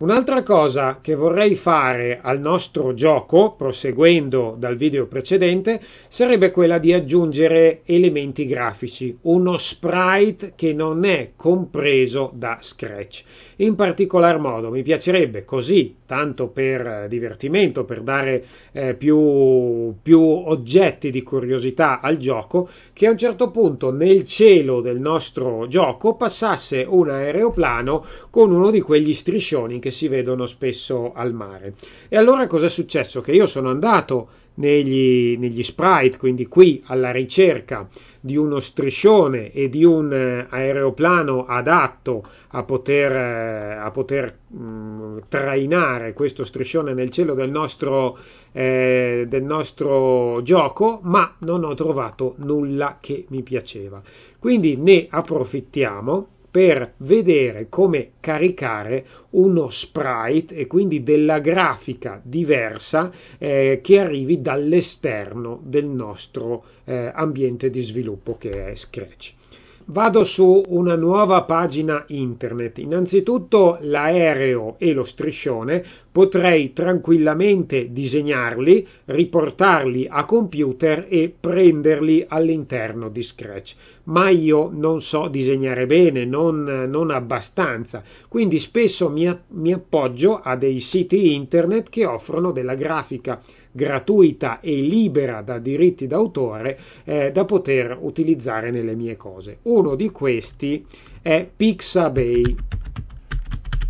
Un'altra cosa che vorrei fare al nostro gioco, proseguendo dal video precedente, sarebbe quella di aggiungere elementi grafici, uno sprite che non è compreso da Scratch. In particolar modo mi piacerebbe così tanto per divertimento, per dare eh, più, più oggetti di curiosità al gioco, che a un certo punto nel cielo del nostro gioco passasse un aeroplano con uno di quegli striscioni che si vedono spesso al mare. E allora cosa è successo? Che io sono andato negli, negli sprite, quindi qui alla ricerca di uno striscione e di un eh, aeroplano adatto a poter, eh, a poter mh, mm, trainare questo striscione nel cielo del nostro, eh, del nostro gioco, ma non ho trovato nulla che mi piaceva. Quindi ne approfittiamo per vedere come caricare uno sprite e quindi della grafica diversa eh, che arrivi dall'esterno del nostro eh, ambiente di sviluppo che è Scratch. Vado su una nuova pagina internet. Innanzitutto l'aereo e lo striscione potrei tranquillamente disegnarli, riportarli a computer e prenderli all'interno di Scratch ma io non so disegnare bene, non, non abbastanza. Quindi spesso mi, mi appoggio a dei siti internet che offrono della grafica gratuita e libera da diritti d'autore eh, da poter utilizzare nelle mie cose. Uno di questi è Pixabay,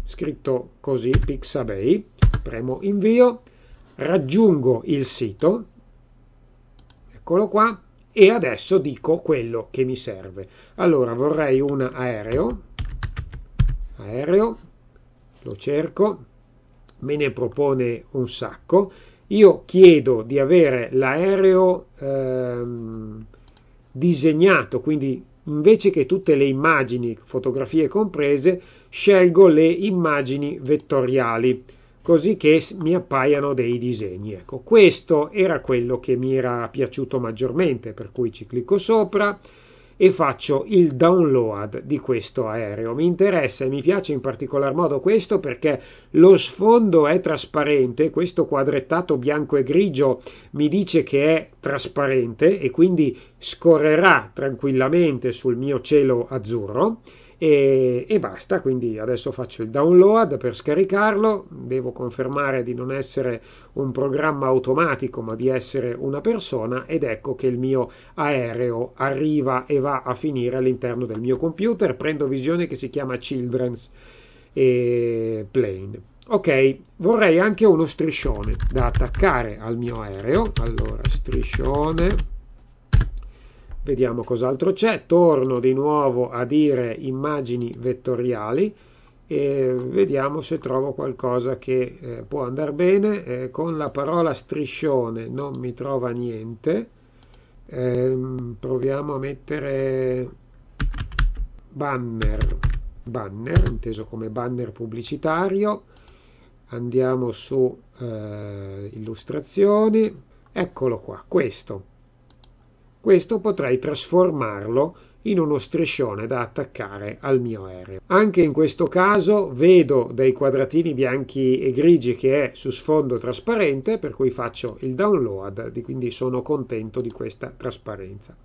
scritto così Pixabay, premo invio, raggiungo il sito, eccolo qua, e adesso dico quello che mi serve. Allora vorrei un aereo, aereo, lo cerco, me ne propone un sacco. Io chiedo di avere l'aereo ehm, disegnato, quindi invece che tutte le immagini, fotografie comprese, scelgo le immagini vettoriali così che mi appaiano dei disegni. Ecco, questo era quello che mi era piaciuto maggiormente, per cui ci clicco sopra e faccio il download di questo aereo. Mi interessa e mi piace in particolar modo questo perché lo sfondo è trasparente, questo quadrettato bianco e grigio mi dice che è trasparente e quindi scorrerà tranquillamente sul mio cielo azzurro e, e basta, quindi adesso faccio il download per scaricarlo, devo confermare di non essere un programma automatico ma di essere una persona ed ecco che il mio aereo arriva e va a finire all'interno del mio computer, prendo visione che si chiama Children's e Plane. Ok, vorrei anche uno striscione da attaccare al mio aereo. Allora, striscione Vediamo cos'altro c'è. Torno di nuovo a dire immagini vettoriali e vediamo se trovo qualcosa che eh, può andare bene. Eh, con la parola striscione non mi trova niente. Eh, proviamo a mettere banner, banner inteso come banner pubblicitario. Andiamo su eh, illustrazioni. Eccolo qua, questo questo potrei trasformarlo in uno striscione da attaccare al mio aereo. Anche in questo caso vedo dei quadratini bianchi e grigi che è su sfondo trasparente, per cui faccio il download, quindi sono contento di questa trasparenza.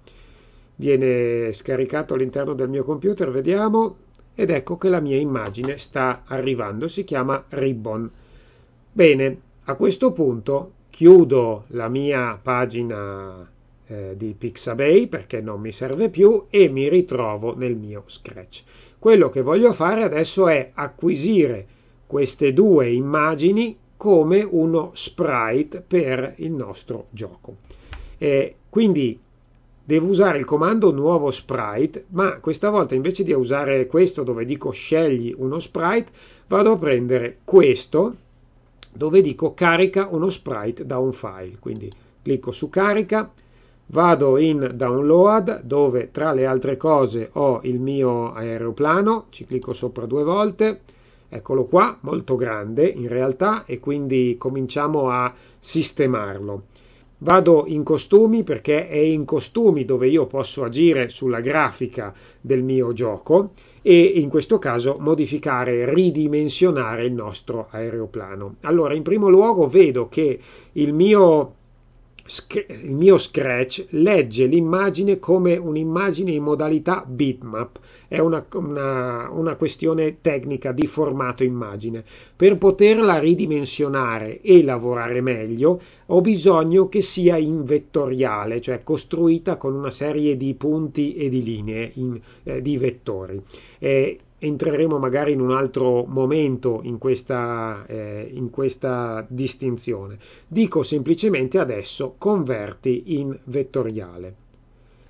Viene scaricato all'interno del mio computer, vediamo, ed ecco che la mia immagine sta arrivando, si chiama Ribbon. Bene, a questo punto chiudo la mia pagina eh, di Pixabay perché non mi serve più e mi ritrovo nel mio Scratch. Quello che voglio fare adesso è acquisire queste due immagini come uno sprite per il nostro gioco. Eh, quindi devo usare il comando nuovo sprite, ma questa volta invece di usare questo dove dico scegli uno sprite, vado a prendere questo dove dico carica uno sprite da un file. Quindi clicco su carica, Vado in download dove tra le altre cose ho il mio aeroplano, ci clicco sopra due volte, eccolo qua, molto grande in realtà e quindi cominciamo a sistemarlo. Vado in costumi perché è in costumi dove io posso agire sulla grafica del mio gioco e in questo caso modificare, ridimensionare il nostro aeroplano. Allora, in primo luogo vedo che il mio il mio Scratch legge l'immagine come un'immagine in modalità bitmap, è una, una, una, questione tecnica di formato immagine. Per poterla ridimensionare e lavorare meglio ho bisogno che sia in vettoriale, cioè costruita con una serie di punti e di linee, in, eh, di vettori. Eh, entreremo magari in un altro momento in questa, eh, in questa distinzione. Dico semplicemente adesso converti in vettoriale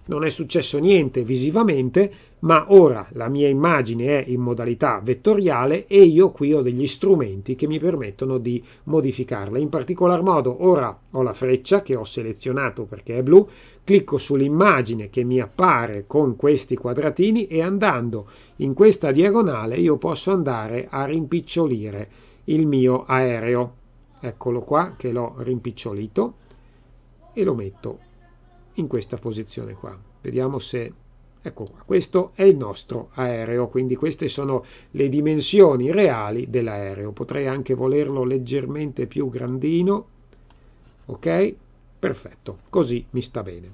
non è successo niente visivamente, ma ora la mia immagine è in modalità vettoriale e io qui ho degli strumenti che mi permettono di modificarla. In particolar modo ora ho la freccia che ho selezionato perché è blu, clicco sull'immagine che mi appare con questi quadratini e andando in questa diagonale io posso andare a rimpicciolire il mio aereo. Eccolo qua che l'ho rimpicciolito e lo metto in questa posizione qua. Vediamo se... Ecco qua, questo è il nostro aereo, quindi queste sono le dimensioni reali dell'aereo. Potrei anche volerlo leggermente più grandino, ok? Perfetto, così mi sta bene.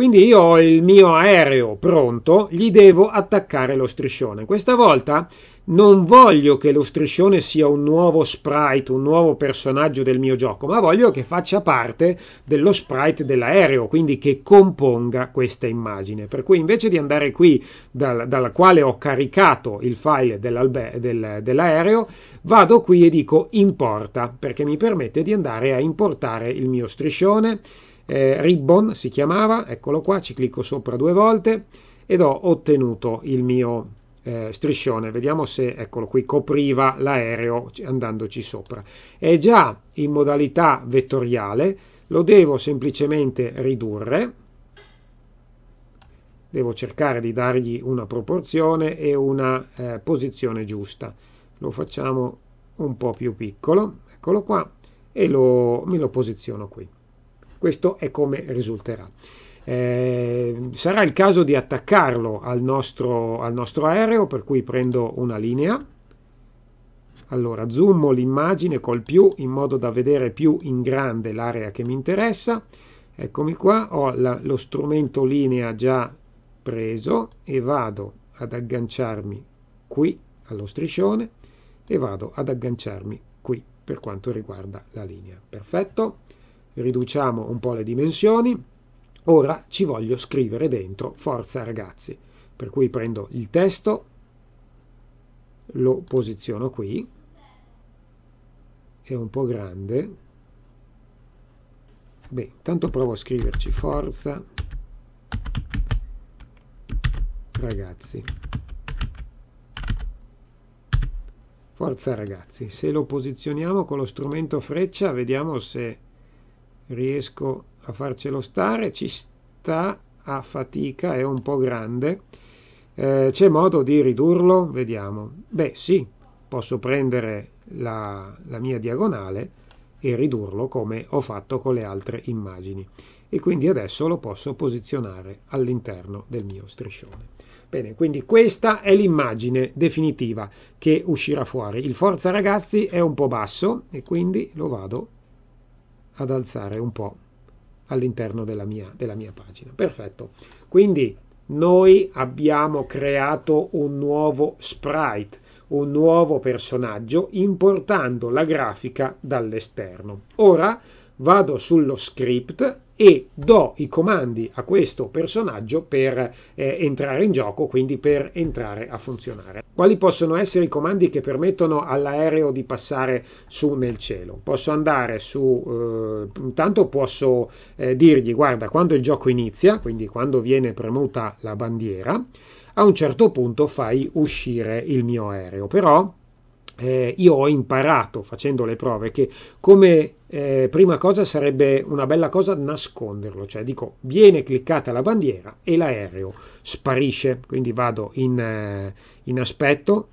Quindi io ho il mio aereo pronto, gli devo attaccare lo striscione. Questa volta non voglio che lo striscione sia un nuovo sprite, un nuovo personaggio del mio gioco, ma voglio che faccia parte dello sprite dell'aereo, quindi che componga questa immagine. Per cui invece di andare qui dal, dalla quale ho caricato il file del, dell'aereo, vado qui e dico importa, perché mi permette di andare a importare il mio striscione eh, Ribbon si chiamava, eccolo qua, ci clicco sopra due volte ed ho ottenuto il mio eh, striscione, vediamo se, eccolo qui, copriva l'aereo andandoci sopra. È già in modalità vettoriale, lo devo semplicemente ridurre, devo cercare di dargli una proporzione e una eh, posizione giusta. Lo facciamo un po' più piccolo, eccolo qua, e lo, me lo posiziono qui. Questo è come risulterà. Eh, sarà il caso di attaccarlo al nostro, al nostro aereo, per cui prendo una linea. Allora, zoomo l'immagine col più in modo da vedere più in grande l'area che mi interessa. Eccomi qua, ho la, lo strumento linea già preso e vado ad agganciarmi qui allo striscione e vado ad agganciarmi qui per quanto riguarda la linea. Perfetto riduciamo un po' le dimensioni, ora ci voglio scrivere dentro forza ragazzi, per cui prendo il testo, lo posiziono qui, è un po' grande, beh, tanto provo a scriverci forza ragazzi. Forza ragazzi, se lo posizioniamo con lo strumento freccia vediamo se riesco a farcelo stare, ci sta a fatica, è un po' grande. Eh, c'è modo di ridurlo? Vediamo. Beh sì, posso prendere la, la mia diagonale e ridurlo come ho fatto con le altre immagini e quindi adesso lo posso posizionare all'interno del mio striscione. Bene, quindi questa è l'immagine definitiva che uscirà fuori. Il forza ragazzi è un po' basso e quindi lo vado ad alzare un po' all'interno della mia, della mia pagina. Perfetto. Quindi noi abbiamo creato un nuovo sprite, un nuovo personaggio, importando la grafica dall'esterno. Ora vado sullo script e do i comandi a questo personaggio per eh, entrare in gioco, quindi per entrare a funzionare. Quali possono essere i comandi che permettono all'aereo di passare su nel cielo? Posso andare su, eh, intanto posso eh, dirgli guarda quando il gioco inizia, quindi quando viene premuta la bandiera, a un certo punto fai uscire il mio aereo, però eh, io ho imparato facendo le prove che come eh, prima cosa sarebbe una bella cosa nasconderlo, cioè dico viene cliccata la bandiera e l'aereo sparisce, quindi vado in, eh, in aspetto,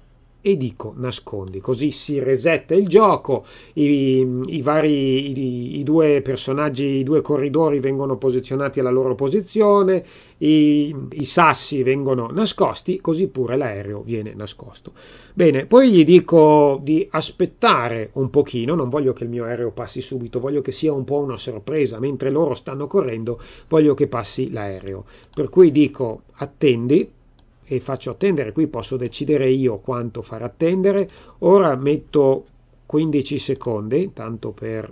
e dico nascondi. Così si resetta il gioco, i, i vari, i, i, due personaggi, i due corridori vengono posizionati alla loro posizione, i, i sassi vengono nascosti, così pure l'aereo viene nascosto. Bene, poi gli dico di aspettare un pochino, non voglio che il mio aereo passi subito, voglio che sia un po' una sorpresa, mentre loro stanno correndo voglio che passi l'aereo. Per cui dico attendi e faccio attendere, qui posso decidere io quanto far attendere, ora metto 15 secondi, tanto per,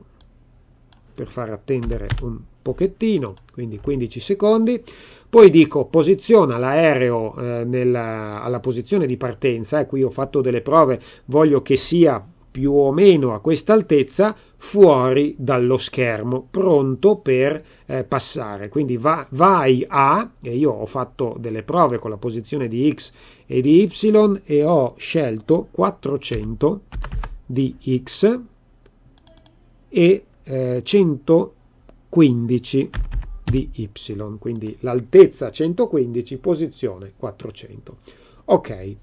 per far attendere un pochettino, quindi 15 secondi, poi dico posiziona l'aereo eh, alla posizione di partenza, e ecco, qui ho fatto delle prove, voglio che sia più o meno a questa altezza fuori dallo schermo, pronto per eh, passare. Quindi va, vai a, e io ho fatto delle prove con la posizione di x e di y e ho scelto 400 di x e eh, 115 di y, quindi l'altezza 115, posizione 400. Ok.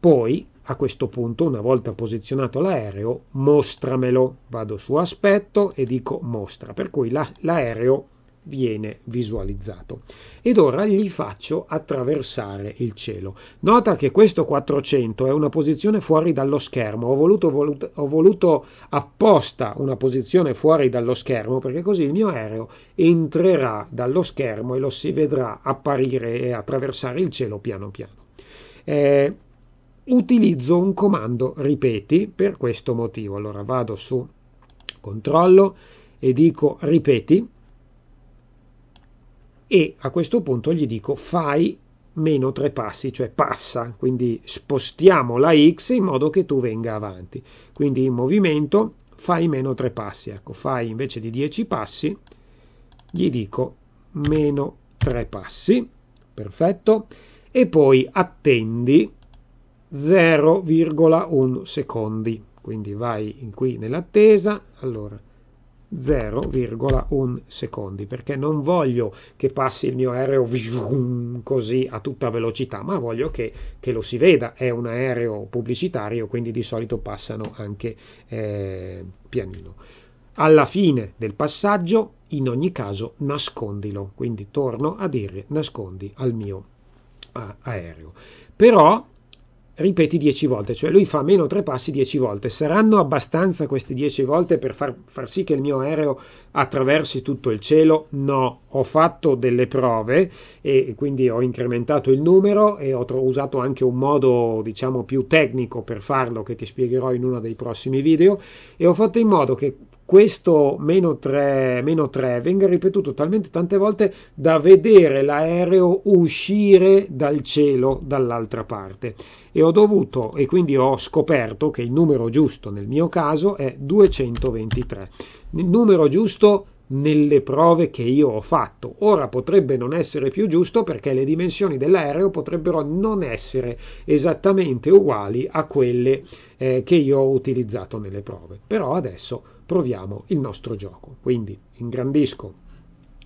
Poi, a questo punto, una volta posizionato l'aereo, mostramelo. Vado su aspetto e dico mostra, per cui la, l'aereo viene visualizzato. Ed ora gli faccio attraversare il cielo. Nota che questo 400 è una posizione fuori dallo schermo. Ho voluto, voluto, ho voluto apposta una posizione fuori dallo schermo perché così il mio aereo entrerà dallo schermo e lo si vedrà apparire e attraversare il cielo piano piano. Eh, utilizzo un comando ripeti per questo motivo. Allora vado su controllo e dico ripeti e a questo punto gli dico fai meno tre passi, cioè passa, quindi spostiamo la x in modo che tu venga avanti. Quindi in movimento fai meno tre passi, ecco, fai invece di 10 passi, gli dico meno tre passi, perfetto, e poi attendi 0,1 secondi. Quindi vai in qui nell'attesa, allora 0,1 secondi perché non voglio che passi il mio aereo così a tutta velocità ma voglio che, che lo si veda è un aereo pubblicitario quindi di solito passano anche eh, pianino alla fine del passaggio in ogni caso nascondilo quindi torno a dire nascondi al mio aereo però ripeti 10 volte, cioè lui fa meno tre passi 10 volte. Saranno abbastanza queste 10 volte per far, far sì che il mio aereo attraversi tutto il cielo? No, ho fatto delle prove e quindi ho incrementato il numero e ho usato anche un modo diciamo più tecnico per farlo che ti spiegherò in uno dei prossimi video e ho fatto in modo che questo meno 3, meno 3 venga ripetuto talmente tante volte da vedere l'aereo uscire dal cielo dall'altra parte. E ho dovuto, e quindi ho scoperto che il numero giusto nel mio caso è 223. Il numero giusto nelle prove che io ho fatto. Ora potrebbe non essere più giusto perché le dimensioni dell'aereo potrebbero non essere esattamente uguali a quelle eh, che io ho utilizzato nelle prove. Però adesso proviamo il nostro gioco. Quindi ingrandisco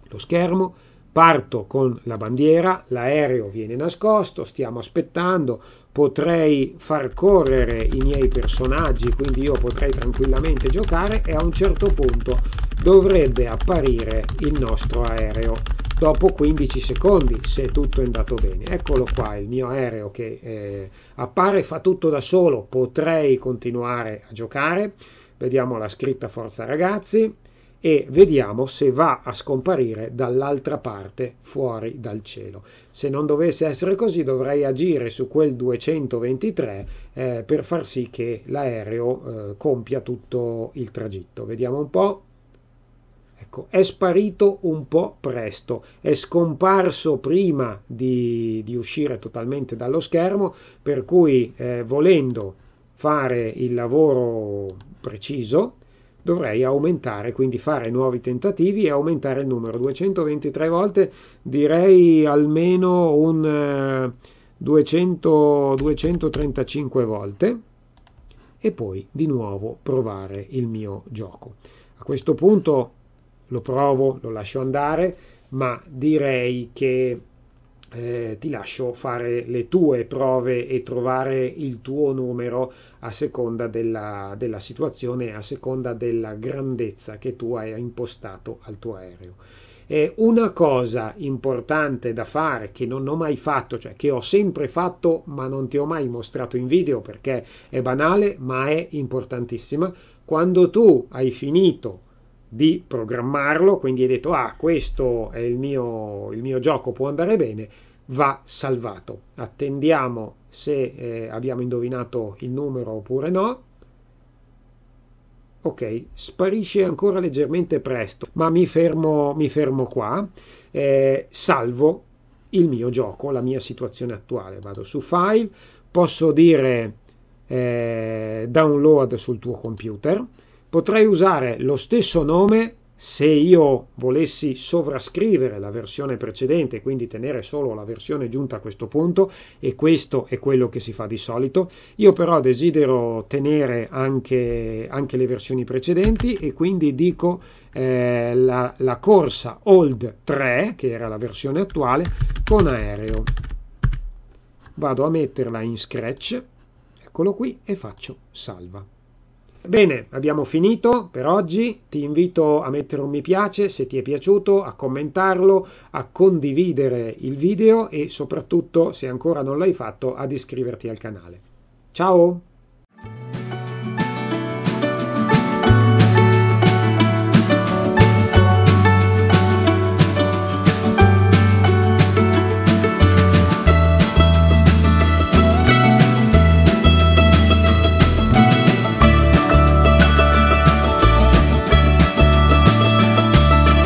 lo schermo, parto con la bandiera, l'aereo viene nascosto, stiamo aspettando, potrei far correre i miei personaggi, quindi io potrei tranquillamente giocare e a un certo punto dovrebbe apparire il nostro aereo dopo 15 secondi se tutto è andato bene. Eccolo qua il mio aereo che eh, appare, fa tutto da solo, potrei continuare a giocare vediamo la scritta Forza ragazzi e vediamo se va a scomparire dall'altra parte fuori dal cielo. Se non dovesse essere così dovrei agire su quel 223 eh, per far sì che l'aereo eh, compia tutto il tragitto. Vediamo un po'. Ecco, è sparito un po' presto, è scomparso prima di, di uscire totalmente dallo schermo, per cui eh, volendo fare il lavoro preciso, dovrei aumentare, quindi fare nuovi tentativi e aumentare il numero. 223 volte direi almeno un 200, eh, 235 volte e poi di nuovo provare il mio gioco. A questo punto lo provo, lo lascio andare, ma direi che eh, ti lascio fare le tue prove e trovare il tuo numero a seconda della, della situazione, a seconda della grandezza che tu hai impostato al tuo aereo. Eh, una cosa importante da fare che non ho mai fatto, cioè che ho sempre fatto ma non ti ho mai mostrato in video perché è banale ma è importantissima, quando tu hai finito di programmarlo, quindi hai detto ah questo è il mio, il mio gioco, può andare bene, va salvato. Attendiamo se eh, abbiamo indovinato il numero oppure no. Ok, sparisce ancora leggermente presto, ma mi fermo, mi fermo qua. Eh, salvo il mio gioco, la mia situazione attuale. Vado su File, posso dire eh, download sul tuo computer Potrei usare lo stesso nome se io volessi sovrascrivere la versione precedente, quindi tenere solo la versione giunta a questo punto, e questo è quello che si fa di solito, io però desidero tenere anche, anche le versioni precedenti e quindi dico eh, la, la corsa old 3, che era la versione attuale, con aereo. Vado a metterla in scratch, eccolo qui, e faccio salva. Bene, abbiamo finito per oggi. Ti invito a mettere un mi piace se ti è piaciuto, a commentarlo, a condividere il video e soprattutto, se ancora non l'hai fatto, ad iscriverti al canale. Ciao!